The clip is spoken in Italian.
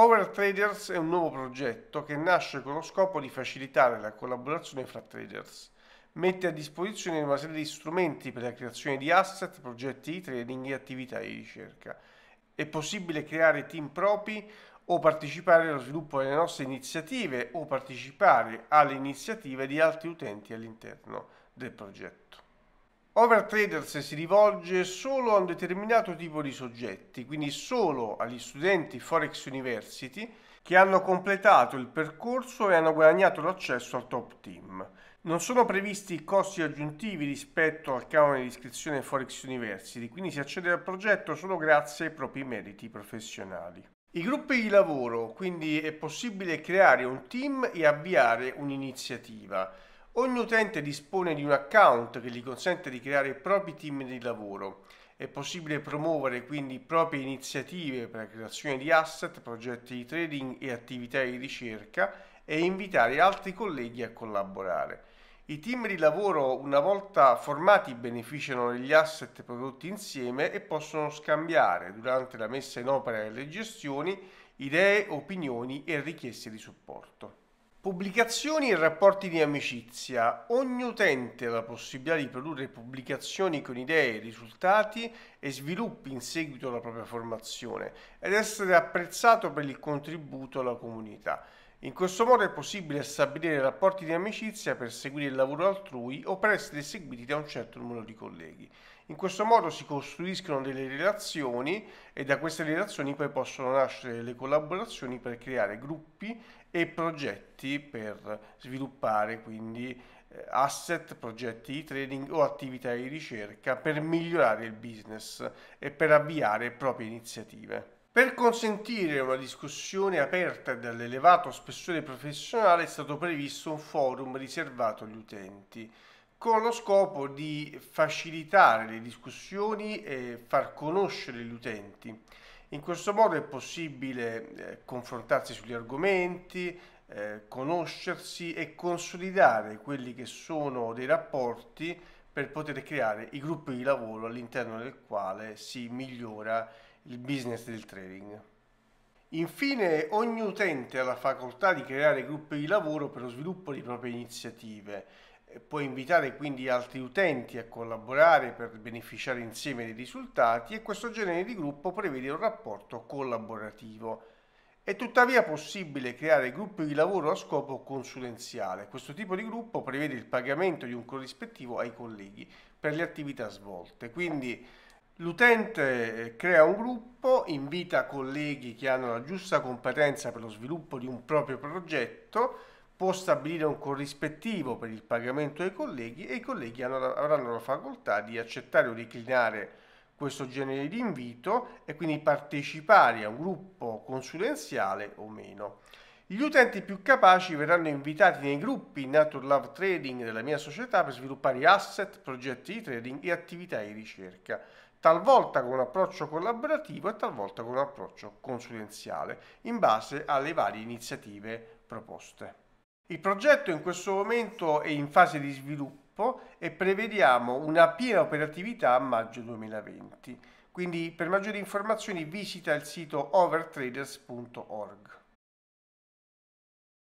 Overtraders è un nuovo progetto che nasce con lo scopo di facilitare la collaborazione fra traders. Mette a disposizione una serie di strumenti per la creazione di asset, progetti di trading e attività di ricerca. È possibile creare team propri o partecipare allo sviluppo delle nostre iniziative o partecipare alle iniziative di altri utenti all'interno del progetto. Overtraders si rivolge solo a un determinato tipo di soggetti, quindi solo agli studenti Forex University che hanno completato il percorso e hanno guadagnato l'accesso al top team. Non sono previsti costi aggiuntivi rispetto al canone di iscrizione Forex University, quindi si accede al progetto solo grazie ai propri meriti professionali. I gruppi di lavoro, quindi è possibile creare un team e avviare un'iniziativa. Ogni utente dispone di un account che gli consente di creare i propri team di lavoro. È possibile promuovere quindi proprie iniziative per la creazione di asset, progetti di trading e attività di ricerca e invitare altri colleghi a collaborare. I team di lavoro una volta formati beneficiano degli asset prodotti insieme e possono scambiare durante la messa in opera delle gestioni idee, opinioni e richieste di supporto. Pubblicazioni e rapporti di amicizia. Ogni utente ha la possibilità di produrre pubblicazioni con idee, risultati e sviluppi in seguito alla propria formazione ed essere apprezzato per il contributo alla comunità. In questo modo è possibile stabilire rapporti di amicizia per seguire il lavoro altrui o per essere seguiti da un certo numero di colleghi. In questo modo si costruiscono delle relazioni e da queste relazioni poi possono nascere le collaborazioni per creare gruppi e progetti per sviluppare quindi eh, asset, progetti di trading o attività di ricerca per migliorare il business e per avviare proprie iniziative. Per consentire una discussione aperta e dall'elevato spessore professionale è stato previsto un forum riservato agli utenti con lo scopo di facilitare le discussioni e far conoscere gli utenti. In questo modo è possibile eh, confrontarsi sugli argomenti, eh, conoscersi e consolidare quelli che sono dei rapporti per poter creare i gruppi di lavoro all'interno del quale si migliora il business del trading. Infine, ogni utente ha la facoltà di creare gruppi di lavoro per lo sviluppo di proprie iniziative puoi invitare quindi altri utenti a collaborare per beneficiare insieme dei risultati e questo genere di gruppo prevede un rapporto collaborativo. È tuttavia possibile creare gruppi di lavoro a scopo consulenziale. Questo tipo di gruppo prevede il pagamento di un corrispettivo ai colleghi per le attività svolte. Quindi l'utente eh, crea un gruppo, invita colleghi che hanno la giusta competenza per lo sviluppo di un proprio progetto può stabilire un corrispettivo per il pagamento ai colleghi e i colleghi hanno, avranno la facoltà di accettare o declinare questo genere di invito e quindi partecipare a un gruppo consulenziale o meno. Gli utenti più capaci verranno invitati nei gruppi Nature Love Trading della mia società per sviluppare asset, progetti di trading e attività di ricerca, talvolta con un approccio collaborativo e talvolta con un approccio consulenziale, in base alle varie iniziative proposte. Il progetto in questo momento è in fase di sviluppo e prevediamo una piena operatività a maggio 2020. Quindi per maggiori informazioni visita il sito overtraders.org.